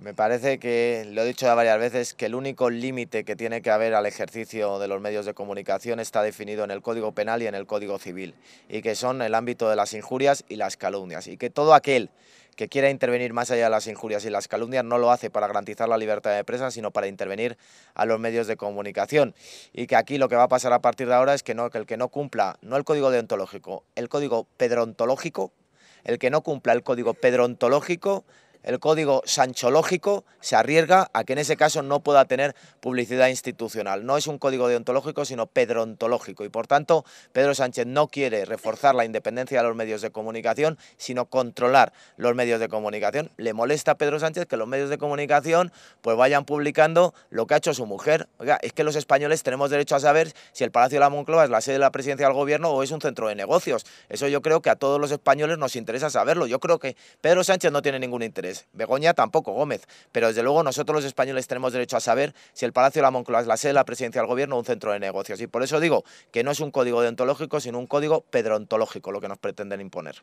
Me parece que, lo he dicho ya varias veces, que el único límite que tiene que haber al ejercicio de los medios de comunicación está definido en el Código Penal y en el Código Civil, y que son el ámbito de las injurias y las calumnias, y que todo aquel que quiera intervenir más allá de las injurias y las calumnias no lo hace para garantizar la libertad de prensa, sino para intervenir a los medios de comunicación. Y que aquí lo que va a pasar a partir de ahora es que, no, el que no cumpla, no el código deontológico, el código pedrontológico, el que no cumpla el código pedrontológico el código sanchológico se arriesga a que en ese caso no pueda tener publicidad institucional. No es un código deontológico, sino pedrontológico. Y por tanto, Pedro Sánchez no quiere reforzar la independencia de los medios de comunicación, sino controlar los medios de comunicación. Le molesta a Pedro Sánchez que los medios de comunicación pues vayan publicando lo que ha hecho su mujer. es que los españoles tenemos derecho a saber si el Palacio de la Moncloa es la sede de la presidencia del gobierno o es un centro de negocios. Eso yo creo que a todos los españoles nos interesa saberlo. Yo creo que Pedro Sánchez no tiene ningún interés. Begoña tampoco Gómez, pero desde luego nosotros los españoles tenemos derecho a saber si el Palacio de la Moncloa es la sede de la presidencia del gobierno o un centro de negocios. Y por eso digo que no es un código deontológico, sino un código pedrontológico lo que nos pretenden imponer.